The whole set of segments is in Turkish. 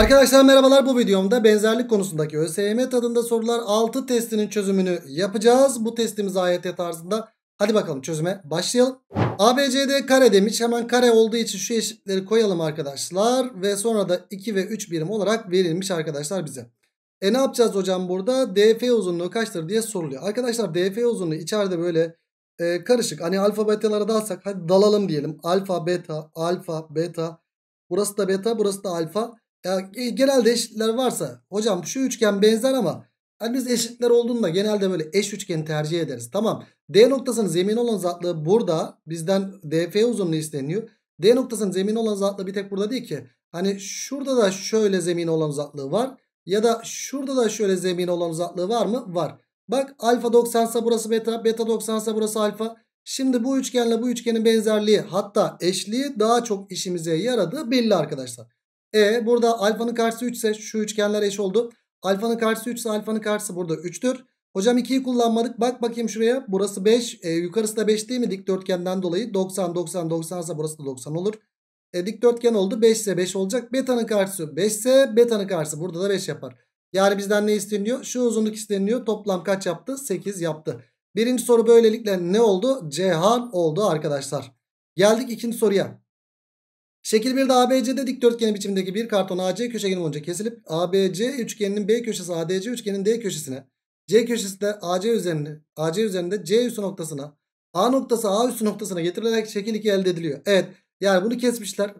Arkadaşlar merhabalar bu videomda benzerlik konusundaki ÖSYM tadında sorular 6 testinin çözümünü yapacağız. Bu testimiz AYT tarzında. Hadi bakalım çözüme başlayalım. ABCD kare demiş. Hemen kare olduğu için şu eşitleri koyalım arkadaşlar. Ve sonra da 2 ve 3 birim olarak verilmiş arkadaşlar bize. E ne yapacağız hocam burada? DF uzunluğu kaçtır diye soruluyor. Arkadaşlar DF uzunluğu içeride böyle e, karışık. Hani alfa betalara dalsak hadi dalalım diyelim. Alfa beta, alfa beta. Burası da beta, burası da alfa. Yani e, genelde eşitler varsa hocam şu üçgen benzer ama hani biz eşitler olduğunda genelde böyle eş üçgeni tercih ederiz. Tamam D noktasının zemin olan zatlığı burada bizden DF uzunluğu isteniyor. D noktasının zemin olan zatlığı bir tek burada değil ki. Hani şurada da şöyle zemin olan uzaklığı var. Ya da şurada da şöyle zemin olan uzaklığı var mı? Var. Bak alfa 90 ise burası beta. Beta 90 ise burası alfa. Şimdi bu üçgenle bu üçgenin benzerliği hatta eşliği daha çok işimize yaradığı belli arkadaşlar. E burada alfanın karşısı 3 ise şu üçgenler eş oldu. Alfanın karşısı 3 ise alfanın karşısı burada 3'tür. Hocam 2'yi kullanmadık. Bak bakayım şuraya. Burası 5. E, yukarısı da 5 değil mi? Dikdörtgenden dolayı. 90, 90, 90 ise burası da 90 olur. E, dikdörtgen oldu. 5 ise 5 olacak. Beta'nın karşısı 5 ise beta'nın karşısı. Burada da 5 yapar. Yani bizden ne isteniyor? Şu uzunluk isteniyor. Toplam kaç yaptı? 8 yaptı. Birinci soru böylelikle ne oldu? Cihan oldu arkadaşlar. Geldik ikinci soruya. Şekil 1'de ABC'de dikdörtgen biçimindeki bir karton AC köşegeni boyunca kesilip ABC üçgeninin B köşesi ADC üçgenin D köşesine C köşesinde AC üzerinde AC üzerinde C üssü noktasına A noktası A üssü noktasına getirilerek şekil 2 elde ediliyor. Evet yani bunu kesmişler.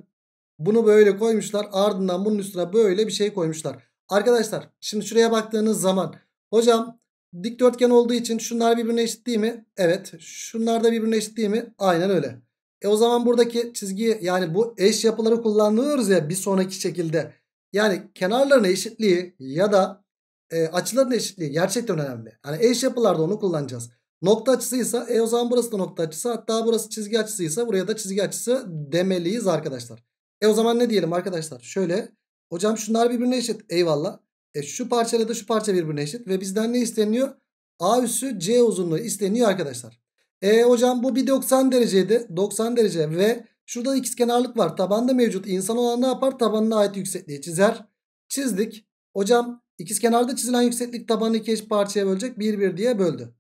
Bunu böyle koymuşlar. Ardından bunun üstüne böyle bir şey koymuşlar. Arkadaşlar şimdi şuraya baktığınız zaman hocam dikdörtgen olduğu için şunlar birbirine eşit değil mi? Evet. Şunlar da birbirine eşit değil mi? Aynen öyle. E o zaman buradaki çizgi yani bu eş yapıları kullanıyoruz ya bir sonraki şekilde. Yani kenarların eşitliği ya da e, açıların eşitliği gerçekten önemli. Hani eş yapılarda onu kullanacağız. Nokta açısıysa e o zaman burası da nokta açısı hatta burası çizgi açısıysa buraya da çizgi açısı demeliyiz arkadaşlar. E o zaman ne diyelim arkadaşlar? Şöyle hocam şunlar birbirine eşit eyvallah. E şu parçayla da şu parça birbirine eşit ve bizden ne isteniyor? A üssü C uzunluğu isteniyor arkadaşlar. E hocam bu bir 90 dereceydi. 90 derece ve şurada x kenarlık var. Tabanda mevcut. İnsan olan ne yapar? Tabanına ait yüksekliği çizer. Çizdik. Hocam ikiz kenarda çizilen yükseklik tabanı iki eş parçaya bölecek. 1 1 diye böldü.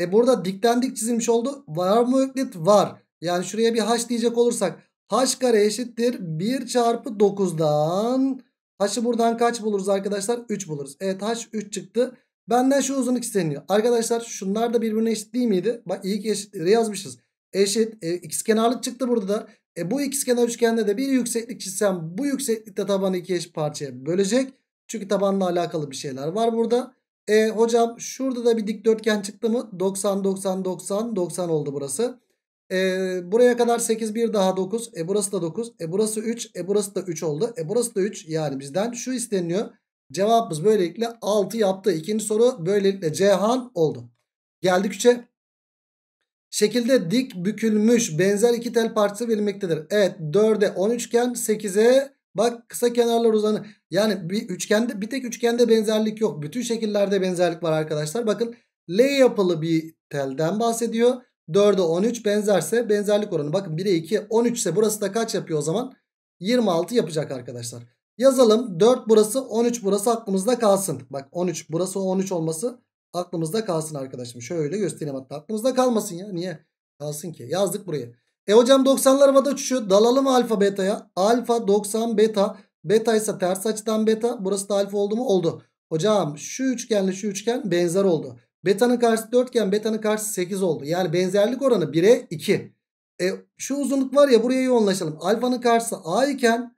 E burada dikten dik çizilmiş oldu. Var mı öklit? Var. Yani şuraya bir h diyecek olursak h kare eşittir 1 çarpı 9'dan h'ı buradan kaç buluruz arkadaşlar? 3 buluruz. Evet h 3 çıktı. Benden şu uzunluk isteniyor. Arkadaşlar şunlar da birbirine eşit değil miydi? Bak iyi ki eşitleri yazmışız. Eşit. E, x kenarlık çıktı burada da. E, bu x kenar üçgende de bir yükseklik çizsem bu yükseklikte tabanı iki eşit parçaya bölecek. Çünkü tabanla alakalı bir şeyler var burada. E, hocam şurada da bir dikdörtgen çıktı mı? 90, 90, 90, 90 oldu burası. E, buraya kadar 8, 1 daha 9. E burası da 9. E burası 3. E burası da 3 oldu. E burası da 3. Yani bizden şu isteniyor. Cevabımız böylelikle 6 yaptı. İkinci soru böylelikle Cihan oldu. Geldik 3'e. Şekilde dik bükülmüş benzer iki tel parçası verilmektedir. Evet 4'e 10 üçgen 8'e bak kısa kenarlar uzanı. Yani bir üçgende bir tek üçgende benzerlik yok. Bütün şekillerde benzerlik var arkadaşlar. Bakın L yapılı bir telden bahsediyor. 4'e 13 benzerse benzerlik oranı. Bakın 1'e 2 13 ise burası da kaç yapıyor o zaman? 26 yapacak arkadaşlar. Yazalım 4 burası 13 burası aklımızda kalsın. Bak 13 burası 13 olması aklımızda kalsın arkadaşım. Şöyle göstereyim hatta aklımızda kalmasın ya. Niye? Kalsın ki. Yazdık buraya. E hocam 90'lar havada uçuşuyor. Dalalım alfa beta'ya. Alfa 90 beta. Beta ise ters açıdan beta. Burası da alfa oldu mu? Oldu. Hocam şu üçgenle şu üçgen benzer oldu. Beta'nın karşısı 4 iken beta'nın karşısı 8 oldu. Yani benzerlik oranı 1'e 2. E şu uzunluk var ya buraya yoğunlaşalım. Alfanın karşısı a iken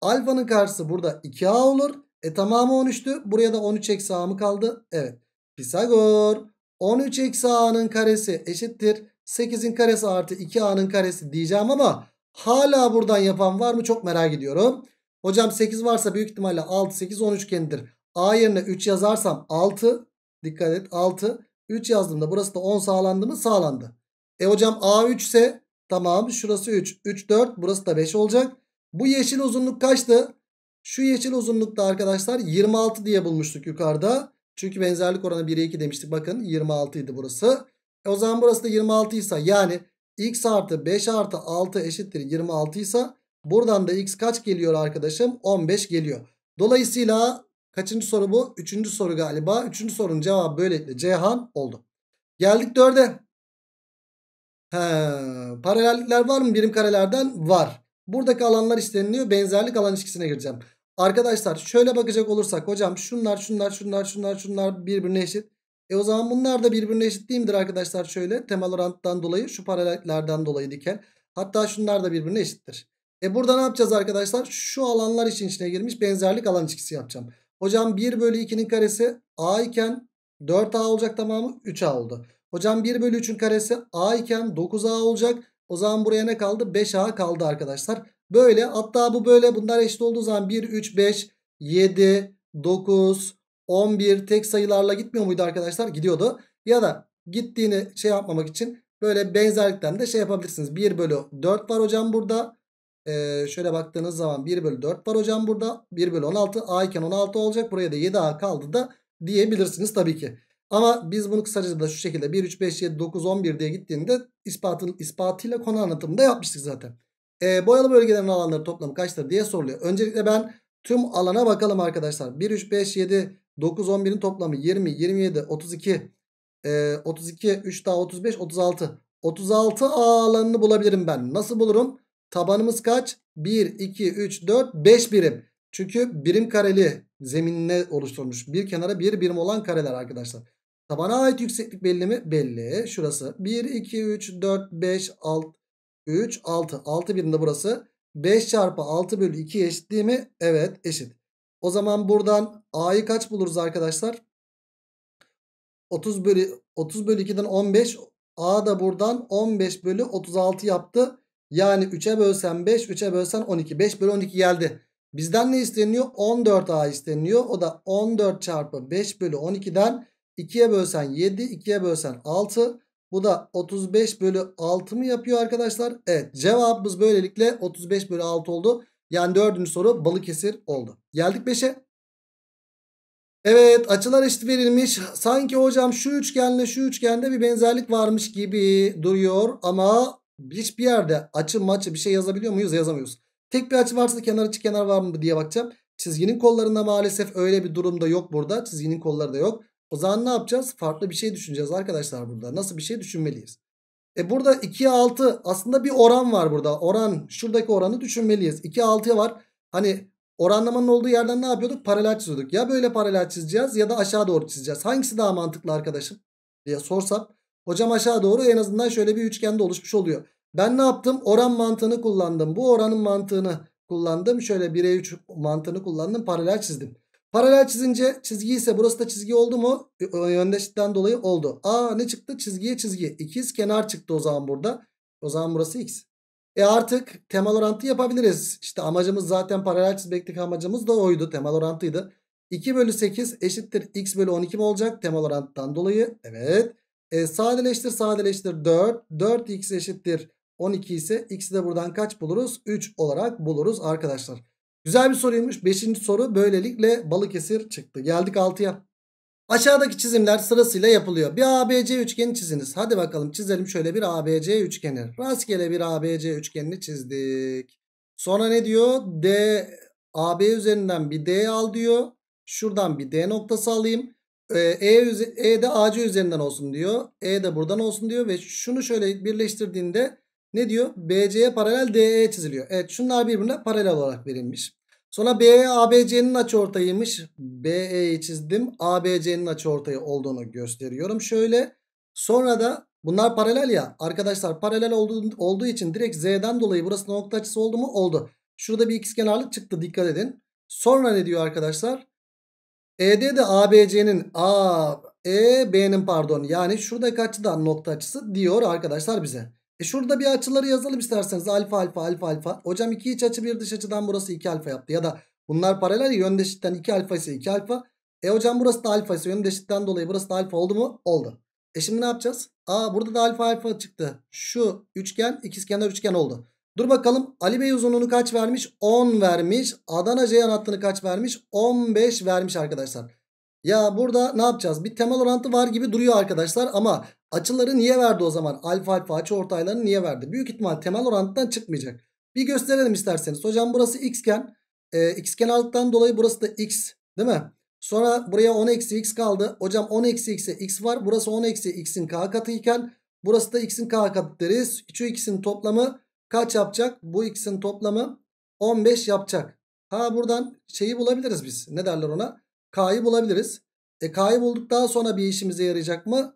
Alfanın karşısı burada 2A olur. E tamamı 13'tü. Buraya da 13 eksi A mı kaldı? Evet. Pisagor. 13 eksi A'nın karesi eşittir. 8'in karesi artı 2A'nın karesi diyeceğim ama hala buradan yapan var mı? Çok merak ediyorum. Hocam 8 varsa büyük ihtimalle 6, 8, 13 kendidir. A yerine 3 yazarsam 6. Dikkat et 6. 3 yazdığımda burası da 10 sağlandı mı? Sağlandı. E hocam A 3 ise tamam şurası 3. 3, 4 burası da 5 olacak. Bu yeşil uzunluk kaçtı? Şu yeşil uzunlukta arkadaşlar 26 diye bulmuştuk yukarıda. Çünkü benzerlik oranı 1'e 2 demiştik. Bakın 26 idi burası. E o zaman burası da 26 ise yani x artı 5 artı 6 eşittir 26 ise buradan da x kaç geliyor arkadaşım? 15 geliyor. Dolayısıyla kaçıncı soru bu? Üçüncü soru galiba. Üçüncü sorunun cevabı böylelikle Cihan oldu. Geldik 4'e. He, paralellikler var mı birim karelerden? Var. Buradaki alanlar isteniliyor. Benzerlik alan ilişkisine gireceğim. Arkadaşlar şöyle bakacak olursak hocam şunlar şunlar şunlar şunlar şunlar birbirine eşit. E o zaman bunlar da birbirine eşit değil midir arkadaşlar şöyle temal oranttan dolayı şu paralellerden dolayı diken. Hatta şunlar da birbirine eşittir. E burada ne yapacağız arkadaşlar? Şu alanlar için içine girmiş benzerlik alan ilişkisi yapacağım. Hocam 1 bölü 2'nin karesi a iken 4a olacak tamamı 3a oldu. Hocam 1 bölü 3'ün karesi a iken 9a olacak. O zaman buraya ne kaldı? 5A kaldı arkadaşlar. Böyle hatta bu böyle bunlar eşit olduğu zaman 1, 3, 5, 7, 9, 11 tek sayılarla gitmiyor muydu arkadaşlar? Gidiyordu. Ya da gittiğini şey yapmamak için böyle benzerlikten de şey yapabilirsiniz. 1 bölü 4 var hocam burada. Ee, şöyle baktığınız zaman 1 bölü 4 var hocam burada. 1 bölü 16 A iken 16 olacak. Buraya da 7A kaldı da diyebilirsiniz tabii ki. Ama biz bunu kısaca da şu şekilde 1, 3, 5, 7, 9, 11 diye gittiğinde ispatı, ispatıyla konu anlatımında yapmıştık zaten. E, boyalı bölgelerin alanları toplamı kaçtır diye soruluyor. Öncelikle ben tüm alana bakalım arkadaşlar. 1, 3, 5, 7, 9, 11'in toplamı 20, 27, 32, e, 32, 3 daha 35, 36. 36 A alanını bulabilirim ben. Nasıl bulurum? Tabanımız kaç? 1, 2, 3, 4, 5 birim. Çünkü birim kareli zeminine oluşturmuş. Bir kenara bir birim olan kareler arkadaşlar. Tabana ait yükseklik belli mi? Belli. Şurası 1, 2, 3, 4, 5, 6, 3, 6. 6 birinde burası. 5 çarpı 6 bölü 2 eşit değil mi? Evet eşit. O zaman buradan A'yı kaç buluruz arkadaşlar? 30 bölü, 30 bölü 2'den 15. A da buradan 15 bölü 36 yaptı. Yani 3'e bölsen 5, 3'e bölsen 12. 5 bölü 12 geldi. Bizden ne isteniyor? 14A isteniyor. O da 14 çarpı 5 bölü 12'den 2'ye bölsen 7, 2'ye bölsen 6. Bu da 35 bölü 6 mı yapıyor arkadaşlar? Evet cevabımız böylelikle 35 bölü 6 oldu. Yani dördüncü soru Balıkesir oldu. Geldik 5'e. Evet açılar eşit verilmiş. Sanki hocam şu üçgenle şu üçgende bir benzerlik varmış gibi duruyor. Ama hiçbir yerde açı maçı bir şey yazabiliyor muyuz? Yazamıyoruz. Tek bir açı varsa kenar açı kenar var mı diye bakacağım. Çizginin kollarında maalesef öyle bir durumda yok burada. Çizginin kolları da yok. O zaman ne yapacağız? Farklı bir şey düşüneceğiz arkadaşlar burada. Nasıl bir şey düşünmeliyiz? E burada 2'ye 6 aslında bir oran var burada. Oran şuradaki oranı düşünmeliyiz. 2'ye 6'ya var. Hani oranlamanın olduğu yerden ne yapıyorduk? Paralel çiziyorduk. Ya böyle paralel çizeceğiz ya da aşağı doğru çizeceğiz. Hangisi daha mantıklı arkadaşım diye sorsam. Hocam aşağı doğru en azından şöyle bir üçgende oluşmuş oluyor. Ben ne yaptım? Oran mantığını kullandım. Bu oranın mantığını kullandım. Şöyle 1'e 3 mantığını kullandım. Paralel çizdim. Paralel çizince çizgi ise burası da çizgi oldu mu? Yöndeşlikten dolayı oldu. Aa ne çıktı? Çizgiye çizgi. İkiz kenar çıktı o zaman burada. O zaman burası x. E artık temal orantı yapabiliriz. İşte amacımız zaten paralel çizmekteki amacımız da oydu. Temal orantıydı. 2 bölü 8 eşittir x bölü 12 mi olacak? Temal orantıdan dolayı. Evet. E, sadeleştir sadeleştir 4. 4x eşittir 12 ise x'i de buradan kaç buluruz? 3 olarak buluruz arkadaşlar. Güzel bir soruymuş. Beşinci soru böylelikle Balıkesir çıktı. Geldik 6'ya. Aşağıdaki çizimler sırasıyla yapılıyor. Bir ABC üçgeni çiziniz. Hadi bakalım çizelim şöyle bir ABC üçgeni. Rastgele bir ABC üçgenini çizdik. Sonra ne diyor? D AB üzerinden bir D al diyor. Şuradan bir D noktası alayım. Ee, e, e de AC üzerinden olsun diyor. E de buradan olsun diyor ve şunu şöyle birleştirdiğinde ne diyor? BC'ye paralel DE çiziliyor. Evet şunlar birbirine paralel olarak verilmiş. Sonra BE ABC'nin açıortayıymış. BE'yi çizdim. ABC'nin açıortayı olduğunu gösteriyorum. Şöyle sonra da bunlar paralel ya. Arkadaşlar paralel olduğu, olduğu için direkt Z'den dolayı burası nokta açısı oldu mu? Oldu. Şurada bir ikizkenarlık çıktı dikkat edin. Sonra ne diyor arkadaşlar? ED de ABC'nin A, E, B'nin pardon yani şurada şuradaki da nokta açısı diyor arkadaşlar bize. E şurada bir açıları yazalım isterseniz. Alfa alfa alfa alfa. Hocam iki iç açı bir dış açıdan burası 2 alfa yaptı. Ya da bunlar paralel ya yöndeşitten 2 alfa ise 2 alfa. E hocam burası da alfa ise yöndeşitten dolayı burası da alfa oldu mu? Oldu. E şimdi ne yapacağız? Aa burada da alfa alfa çıktı. Şu üçgen ikizkenar üçgen oldu. Dur bakalım Ali Bey uzunluğunu kaç vermiş? 10 vermiş. Adana Ceyhan hattını kaç vermiş? 15 vermiş arkadaşlar. Ya burada ne yapacağız? Bir temel orantı var gibi duruyor arkadaşlar ama Açıları niye verdi o zaman? Alfa alfa açı ortaylarını niye verdi? Büyük ihtimal temel orantıdan çıkmayacak. Bir gösterelim isterseniz. Hocam burası e, xken. E, x kenarlıktan dolayı burası da x değil mi? Sonra buraya 10 eksi x kaldı. Hocam 10 eksi x'e x var. Burası 10 eksi x'in k katı iken burası da x'in k katı deriz. Şu x'in toplamı kaç yapacak? Bu x'in toplamı 15 yapacak. Ha buradan şeyi bulabiliriz biz. Ne derler ona? K'yı bulabiliriz. E K'yı daha sonra bir işimize yarayacak mı?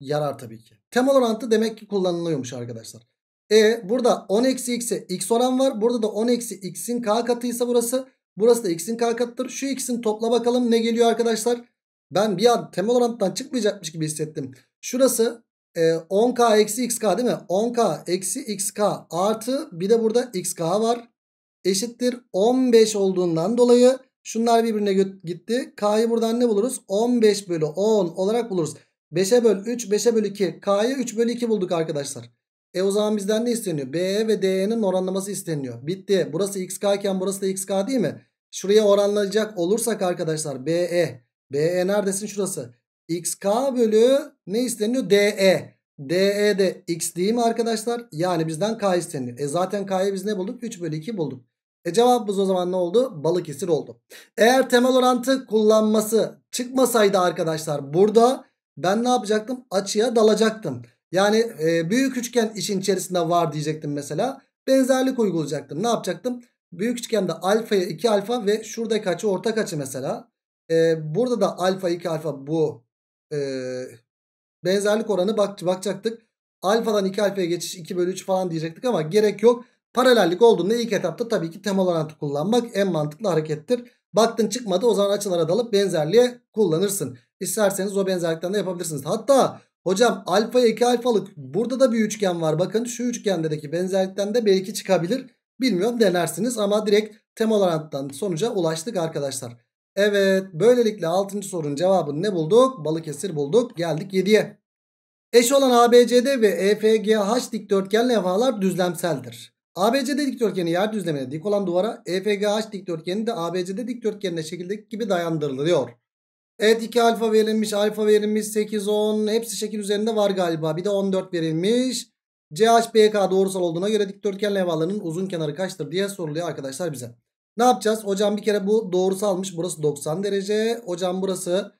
Yarar tabii ki. Temel orantı demek ki kullanılıyormuş arkadaşlar. E burada 10 eksi x'e x oran var. Burada da 10 eksi x'in k katıysa burası. Burası da x'in k katıdır. Şu x'in topla bakalım ne geliyor arkadaşlar. Ben bir an temel orantıdan çıkmayacakmış gibi hissettim. Şurası e, 10k eksi xk değil mi? 10k eksi xk artı bir de burada xk var. Eşittir 15 olduğundan dolayı şunlar birbirine gitti. K'yı buradan ne buluruz? 15 bölü 10 olarak buluruz. 5'e böl 3, 5'e böl 2. K'yı 3 bölü 2 bulduk arkadaşlar. E o zaman bizden ne isteniyor? BE ve DE'nin oranlaması isteniyor. Bitti. Burası XK iken burası da XK değil mi? Şuraya oranlayacak olursak arkadaşlar BE. BE neredesin şurası? XK bölü ne isteniyor? DE. DE de X değil mi arkadaşlar? Yani bizden K isteniyor. E zaten K'yı biz ne bulduk? 3 bölü 2 bulduk. E cevabımız o zaman ne oldu? Balıkesir oldu. Eğer temel orantı kullanması çıkmasaydı arkadaşlar burada ben ne yapacaktım? Açıya dalacaktım. Yani e, büyük üçgen işin içerisinde var diyecektim mesela. Benzerlik uygulayacaktım. Ne yapacaktım? Büyük üçgende alfaya 2 alfa ve şuradaki açı ortak açı mesela. E, burada da alfa 2 alfa bu e, benzerlik oranı bak, bakacaktık. Alfadan 2 alfaya geçiş 2 bölü 3 falan diyecektik ama gerek yok. Paralellik olduğunda ilk etapta tabii ki temel orantı kullanmak en mantıklı harekettir. Baktın çıkmadı o zaman açılara dalıp benzerliğe kullanırsın. İsterseniz o benzerlikten de yapabilirsiniz. Hatta hocam alfa 2 alfalık burada da bir üçgen var. Bakın şu üçgendeki benzerlikten de belki çıkabilir. Bilmiyorum denersiniz ama direkt temel olaraktan sonuca ulaştık arkadaşlar. Evet böylelikle 6. sorunun cevabını ne bulduk? Balıkesir bulduk. Geldik 7'ye. Eş olan ABCD ve EFGH dikdörtgen levhalar düzlemseldir. ABCD dikdörtgeni yer düzlemine dik olan duvara, EFGH dikdörtgeni de ABCD dikdörtgenine şekildeki gibi dayandırılıyor. Evet 2 alfa verilmiş, alfa verilmiş, 8, 10 hepsi şekil üzerinde var galiba. Bir de 14 verilmiş. CHPK doğrusal olduğuna göre dikdörtgen levhalarının uzun kenarı kaçtır diye soruluyor arkadaşlar bize. Ne yapacağız? Hocam bir kere bu doğrusalmış. Burası 90 derece. Hocam burası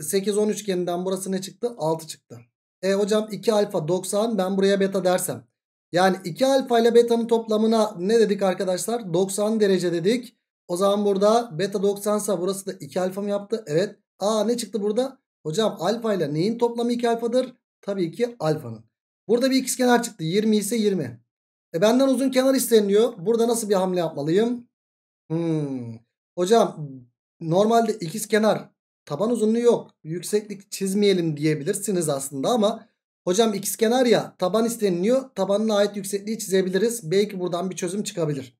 8, 10 üçgeninden burası ne çıktı? 6 çıktı. E hocam 2 alfa 90 ben buraya beta dersem. Yani 2 alfa ile beta'nın toplamına ne dedik arkadaşlar? 90 derece dedik. O zaman burada beta 90 burası da 2 alfa mı yaptı? Evet. A ne çıktı burada? Hocam alfa ile neyin toplamı 2 alfadır? Tabii ki alfanın. Burada bir ikiz kenar çıktı. 20 ise 20. E benden uzun kenar isteniyor. Burada nasıl bir hamle yapmalıyım? Hmm. Hocam normalde ikiz kenar taban uzunluğu yok. Yükseklik çizmeyelim diyebilirsiniz aslında ama hocam ikiz kenar ya taban isteniliyor. Tabanına ait yüksekliği çizebiliriz. Belki buradan bir çözüm çıkabilir.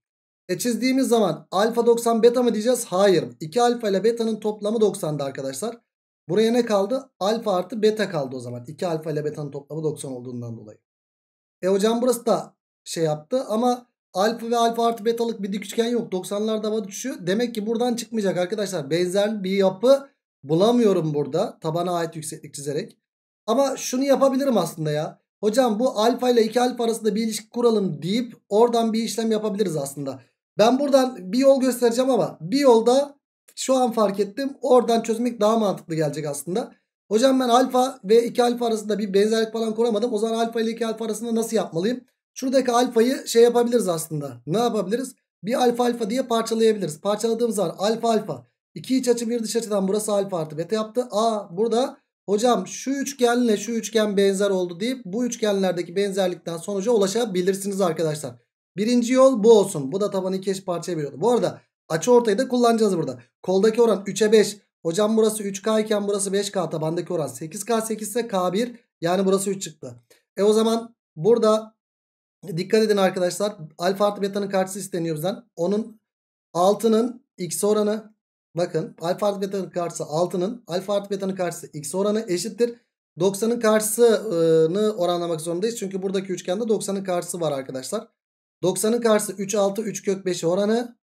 E çizdiğimiz zaman alfa 90 beta mı diyeceğiz? Hayır. 2 alfa ile beta'nın toplamı 90'dı arkadaşlar. Buraya ne kaldı? Alfa artı beta kaldı o zaman. 2 alfa ile beta'nın toplamı 90 olduğundan dolayı. E hocam burası da şey yaptı ama alfa ve alfa artı betalık bir dik üçgen yok. 90'larda hava düşüyor. Demek ki buradan çıkmayacak arkadaşlar. Benzer bir yapı bulamıyorum burada. Tabana ait yükseklik çizerek. Ama şunu yapabilirim aslında ya. Hocam bu alfa ile 2 alfa arasında bir ilişki kuralım deyip oradan bir işlem yapabiliriz aslında. Ben buradan bir yol göstereceğim ama bir yolda şu an fark ettim. Oradan çözmek daha mantıklı gelecek aslında. Hocam ben alfa ve 2 alfa arasında bir benzerlik falan kuramadım. O zaman alfa ile 2 alfa arasında nasıl yapmalıyım? Şuradaki alfayı şey yapabiliriz aslında. Ne yapabiliriz? Bir alfa alfa diye parçalayabiliriz. Parçaladığımız zaman alfa alfa. İki iç açı bir dış açıdan burası alfa artı beta yaptı. Aa burada hocam şu üçgenle şu üçgen benzer oldu deyip bu üçgenlerdeki benzerlikten sonuca ulaşabilirsiniz arkadaşlar. Birinci yol bu olsun. Bu da tabanı iki eş parçaya bölüyordu. Bu arada açı ortayı da kullanacağız burada. Koldaki oran 3'e 5. Hocam burası 3K iken burası 5K tabandaki oran 8K 8 ise K1 yani burası 3 çıktı. E o zaman burada dikkat edin arkadaşlar alfa artı beta'nın karşısı isteniyor bizden. Onun 6'nın x oranı bakın alfa artı beta'nın karşısı 6'nın alfa artı beta'nın karşısı x oranı eşittir. 90'ın karşısını oranlamak zorundayız çünkü buradaki üçgende 90'ın karşısı var arkadaşlar. 90'ın karşısı 3 6 3 kök 5 oranı.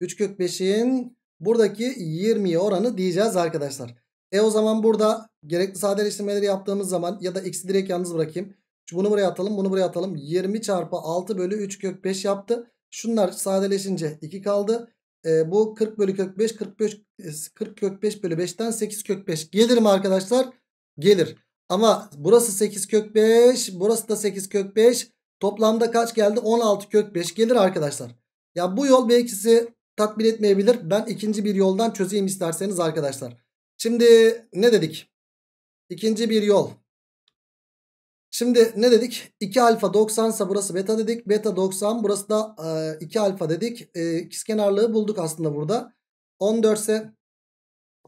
3 kök 5'in buradaki 20'ye oranı diyeceğiz arkadaşlar. E o zaman burada gerekli sadeleştirmeleri yaptığımız zaman ya da x'i direkt yalnız bırakayım. Bunu buraya atalım bunu buraya atalım. 20 çarpı 6 bölü 3 kök 5 yaptı. Şunlar sadeleşince 2 kaldı. E, bu 40 bölü kök 5 45, 40 kök 5 bölü 5'ten 8 kök 5 gelir mi arkadaşlar? Gelir. Ama burası 8 kök 5 burası da 8 kök 5. Toplamda kaç geldi? 16 kök 5 gelir arkadaşlar. Ya bu yol belki sizi tatmin etmeyebilir. Ben ikinci bir yoldan çözeyim isterseniz arkadaşlar. Şimdi ne dedik? İkinci bir yol. Şimdi ne dedik? 2 alfa 90 ise burası beta dedik. Beta 90 burası da 2 alfa dedik. E, kenarlığı bulduk aslında burada. 14 ise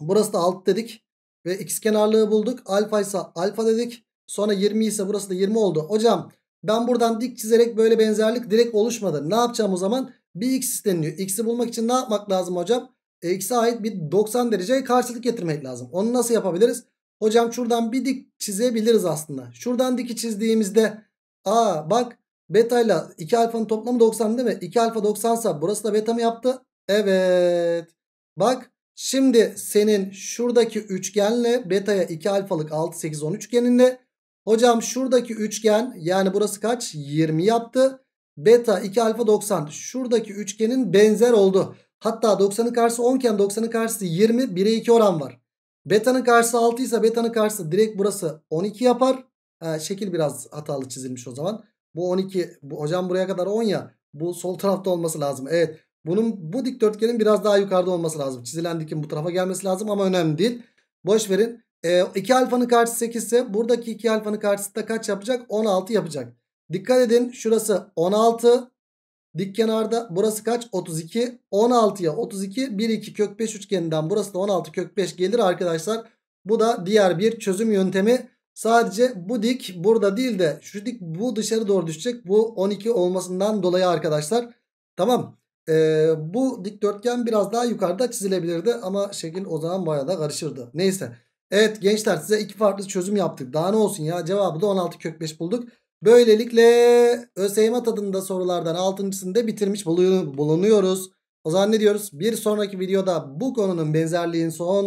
burası da 6 dedik. Ve kenarlığı bulduk. Alfa ise alfa dedik. Sonra 20 ise burası da 20 oldu. Hocam ben buradan dik çizerek böyle benzerlik direkt oluşmadı. Ne yapacağım o zaman? Bir x isteniyor. X'i bulmak için ne yapmak lazım hocam? E, X'e ait bir 90 dereceye karşılık getirmek lazım. Onu nasıl yapabiliriz? Hocam şuradan bir dik çizebiliriz aslında. Şuradan diki çizdiğimizde aa bak beta ile 2 alfanın toplamı 90 değil mi? 2 alfa 90 sa burası da beta mı yaptı? Evet. Bak şimdi senin şuradaki üçgenle betaya 2 alfalık 6 8 10 üçgeninde Hocam şuradaki üçgen yani burası kaç? 20 yaptı. Beta 2 alfa 90. Şuradaki üçgenin benzer oldu. Hatta 90'ın karşısı 10 iken 90'ın karşısı 20. 1'e 2 oran var. Beta'nın karşısı 6 ise beta'nın karşısı direkt burası 12 yapar. Ee, şekil biraz hatalı çizilmiş o zaman. Bu 12. Bu, hocam buraya kadar 10 ya. Bu sol tarafta olması lazım. Evet. Bunun bu dikdörtgenin biraz daha yukarıda olması lazım. Çizilen dikim bu tarafa gelmesi lazım ama önemli değil. Boş verin. E, ee, 2 alfanın karşısı 8 ise buradaki 2 alfanın karşısı da kaç yapacak? 16 yapacak. Dikkat edin şurası 16. Dik kenarda burası kaç? 32. 16'ya 32 1 2 kök 5 üçgeninden burası da 16 kök 5 gelir arkadaşlar. Bu da diğer bir çözüm yöntemi. Sadece bu dik burada değil de şu dik bu dışarı doğru düşecek. Bu 12 olmasından dolayı arkadaşlar. Tamam. Ee, bu dikdörtgen biraz daha yukarıda çizilebilirdi ama şekil o zaman baya da karışırdı. Neyse. Evet gençler size iki farklı çözüm yaptık. Daha ne olsun ya cevabı da 16 kök 5 bulduk. Böylelikle ÖSYM tadında sorulardan 6.sını da bitirmiş bulunuyoruz. O zaman ne diyoruz? Bir sonraki videoda bu konunun benzerliğin son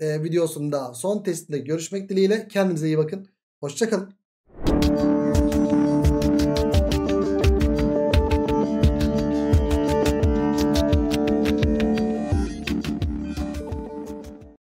e, videosunda son testinde görüşmek dileğiyle. Kendinize iyi bakın. Hoşçakalın.